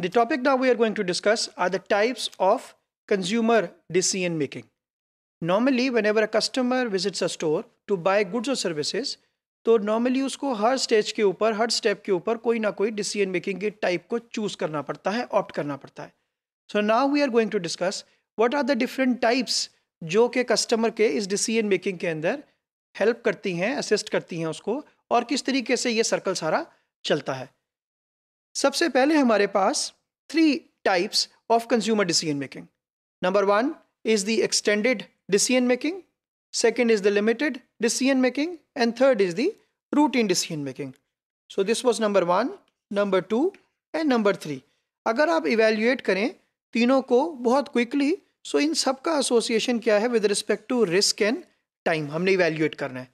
The topic now we are going to discuss are the types of consumer decision making. Normally, whenever a customer visits a store to buy goods or services, तो normally उसको हर stage के ऊपर हर step के ऊपर कोई ना कोई डिसीजन मेकिंग के टाइप को चूज करना पड़ता है ऑप्ट करना पड़ता है so now we are going to discuss what are the different types जो कि कस्टमर के इस डिसीजन मेकिंग के अंदर हेल्प करती हैं असिस्ट करती हैं उसको और किस तरीके से ये सर्कल सारा चलता है सबसे पहले हमारे पास three types of consumer decision making number one is the extended decision making second is the limited decision making and third is the routine decision making so this was number one number two and number three अगर आप evaluate करें तीनों को बहुत quickly so so इन सब का association क्या है with respect to risk and time हमने इवेल्यूएट करना है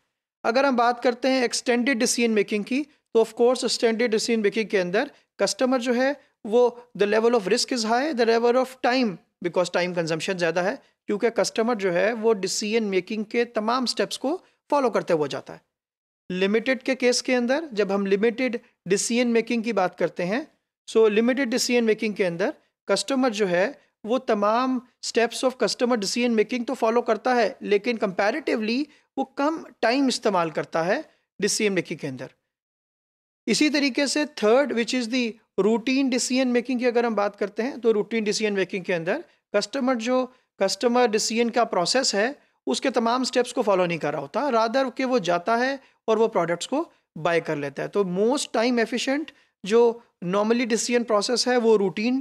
अगर हम बात करते हैं एक्सटेंडेड डिसीजन मेकिंग की तो of course standard decision making के अंदर कस्टमर जो है वो the level of risk is high the level of time because time consumption ज़्यादा है क्योंकि कस्टमर जो है वो डिसीजन मेकिंग के तमाम स्टेप्स को फॉलो करते हुए जाता है लिमिटेड के केस के अंदर जब हम लिमिटेड डिसीजन मेकिंग की बात करते हैं सो लिमिटेड डिसीजन मेकिंग के अंदर कस्टमर जो है वो तमाम steps of customer decision making तो फॉलो करता है लेकिन कंपैरेटिवली वो कम टाइम इस्तेमाल करता है डिसीजन मेकिंग के अंदर इसी तरीके से third which is the routine decision making की अगर हम बात करते हैं तो रूटीन डिसीजन मेकिंग के अंदर कस्टमर जो कस्टमर डिसीजन का प्रोसेस है उसके तमाम स्टेप्स को फॉलो नहीं कर रहा होता रादर के वो जाता है और वो प्रोडक्ट्स को बाय कर लेता है तो मोस्ट टाइम एफिशिएंट जो नॉर्मली डिसीजन प्रोसेस है वो रूटीन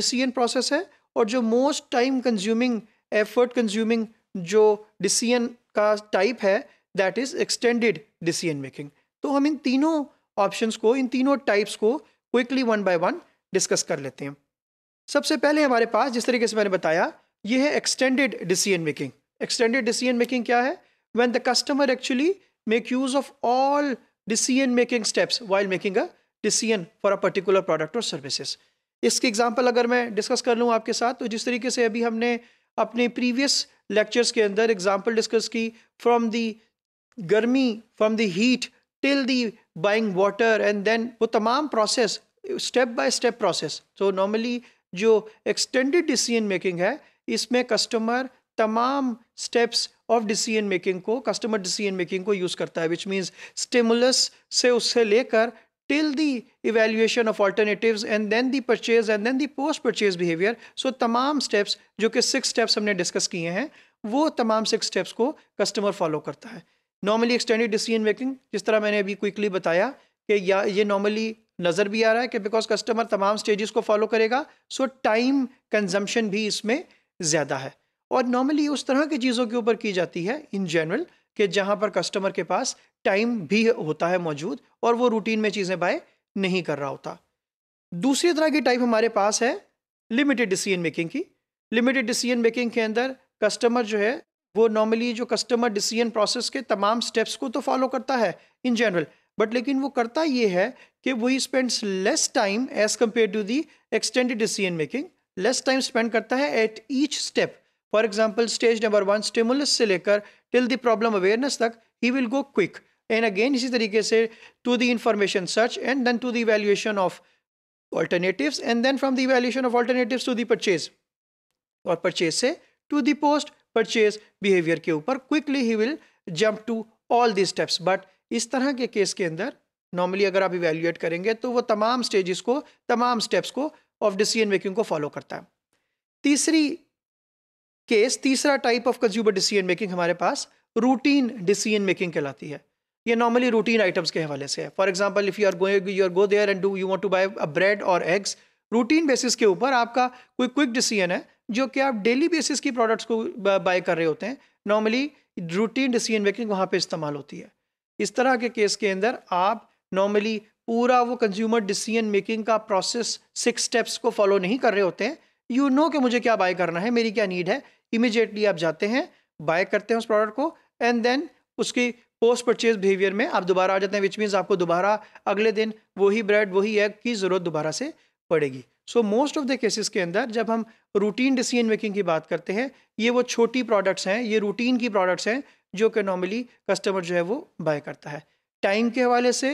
डिसीजन प्रोसेस है और जो most time consuming effort consuming जो डिसीजन का टाइप है that is extended decision making तो हम इन तीनों ऑप्शंस को इन तीनों टाइप्स को quickly one by one discuss कर लेते हैं सबसे पहले हमारे पास जिस तरीके से मैंने बताया ये है extended decision making extended decision making क्या है when the customer actually make use of all decision making steps while making a decision for a particular product और services इसकी एग्जाम्पल अगर मैं डिस्कस कर लूँ आपके साथ तो जिस तरीके से अभी हमने अपने प्रीवियस लेक्चर्स के अंदर एग्जाम्पल डिस्कस की फ्रॉम दी गर्मी from the heat till the buying water and then वो तमाम process step by step process so normally जो एक्सटेंडेड डिसीजन मेकिंग है इसमें कस्टमर तमाम स्टेप्स ऑफ डिसीजन मेकिंग को कस्टमर डिसीजन मेकिंग को यूज करता है विच मीन्स स्टिमुलस से उससे लेकर till the evaluation of alternative and then the purchase and then the post purchase behaviour सो तमाम स्टेप्स जो कि सिक्स स्टेप्स हमने डिस्कस किए हैं वो तमाम सिक्स स्टेप्स को कस्टमर फॉलो करता है नॉर्मली एक्सटेंडेड डिसीजन मेकिंग जिस तरह मैंने अभी क्विकली बताया कि या ये नॉर्मली नज़र भी आ रहा है कि बिकॉज कस्टमर तमाम स्टेजेस को फॉलो करेगा सो टाइम कंजम्पशन भी इसमें ज़्यादा है और नॉर्मली उस तरह की चीज़ों के ऊपर की जाती है इन जनरल कि जहाँ पर कस्टमर के पास टाइम भी होता है मौजूद और वो रूटीन में चीज़ें बाय नहीं कर रहा होता दूसरी तरह की टाइप हमारे पास है लिमिटेड डिसीजन मेकिंग की लिमिटेड डिसीजन मेकिंग के अंदर कस्टमर जो है वो नॉर्मली जो कस्टमर डिसीजन प्रोसेस के तमाम स्टेप्स को तो फॉलो करता है इन जनरल बट लेकिन वो करता ये है कि वो he spends less time as compare to the extended decision making less time spend करता है at each step for example stage number one stimulus से लेकर टिल द प्रॉब्लम अवेयरनेस तक he will go quick and again इसी तरीके से to the information search and then to the valuation of alternative and then from the valuation of alternative to purchase purchase और purchase से to the post purchase behaviour के ऊपर quickly he will jump to all the steps but इस तरह के case के अंदर normally अगर आप इवेल्यूएट करेंगे तो वो तमाम स्टेजेस को तमाम स्टेप्स को ऑफ डिसीजन मेकिंग को फॉलो करता है तीसरी केस तीसरा type of consumer decision making हमारे पास रूटीन डिसीजन मेकिंग कहलाती है ये नॉर्मली रूटीन आइटम्स के हवाले से है for example if you are going you are go there and do you want to buy a bread और एग्स रूटीन बेसिस के ऊपर आपका कोई क्विक डिसीजन है जो कि आप डेली बेसिस की प्रोडक्ट्स को बाय uh, कर रहे होते हैं नॉर्मली रूटीन डिसीजन मेकिंग वहाँ पे इस्तेमाल होती है इस तरह के केस के अंदर आप नॉर्मली पूरा वो कंज्यूमर डिसीजन मेकिंग का प्रोसेस सिक्स स्टेप्स को फॉलो नहीं कर रहे होते हैं यू you नो know कि मुझे क्या बाय करना है मेरी क्या नीड है इमिजिएटली आप जाते हैं बाय करते हैं उस प्रोडक्ट को एंड देन उसकी पोस्ट परचेज बिहेवियर में आप दोबारा आ जाते हैं विच मीन्स आपको दोबारा अगले दिन वही ब्रेड वही एग की ज़रूरत दोबारा से पड़ेगी so most of the cases के अंदर जब हम रूटीन डिसीजन मेकिंग की बात करते हैं ये वो छोटी प्रोडक्ट्स हैं ये रूटीन की प्रोडक्ट्स हैं जो कि नॉर्मली कस्टमर जो है वो बाय करता है टाइम के हवाले से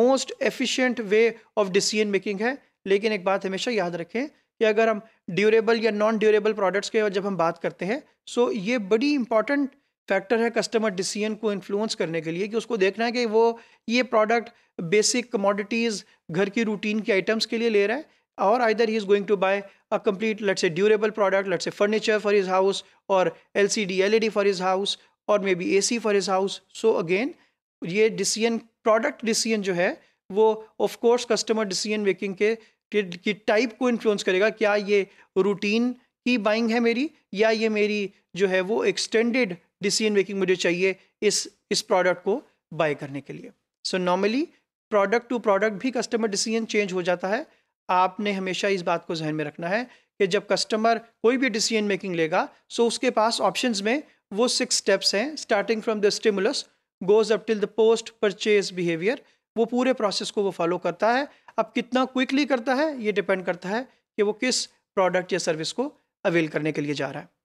most efficient way of decision making है लेकिन एक बात हमेशा याद रखें कि अगर हम ड्यूरेबल या नॉन ड्यूरेबल प्रोडक्ट्स के जब हम बात करते हैं सो ये बड़ी इंपॉर्टेंट फैक्टर है कस्टमर डिसीजन को इन्फ्लुएंस करने के लिए कि उसको देखना है कि वो ये प्रोडक्ट बेसिक कमोडिटीज़ घर की रूटीन के आइटम्स के लिए ले रहा है or either he is going to buy a complete let's say durable product let's say furniture for his house or lcd led for his house और may be A C for his house so again ये decision product decision जो है वो of course customer decision making के की type को influence करेगा क्या ये रूटीन की बाइंग है मेरी या ये मेरी जो है वो एक्सटेंडेड डिसीजन मेकिंग मुझे चाहिए इस इस प्रोडक्ट को बाय करने के लिए so normally product to product भी कस्टमर डिसीजन चेंज हो जाता है आपने हमेशा इस बात को जहन में रखना है कि जब कस्टमर कोई भी डिसीजन मेकिंग लेगा सो उसके पास ऑप्शन में वो सिक्स स्टेप्स हैं starting from the stimulus goes up till the post purchase behaviour वो पूरे प्रोसेस को वो फॉलो करता है अब कितना क्विकली करता है ये डिपेंड करता है कि वो किस प्रोडक्ट या सर्विस को अवेल करने के लिए जा रहा है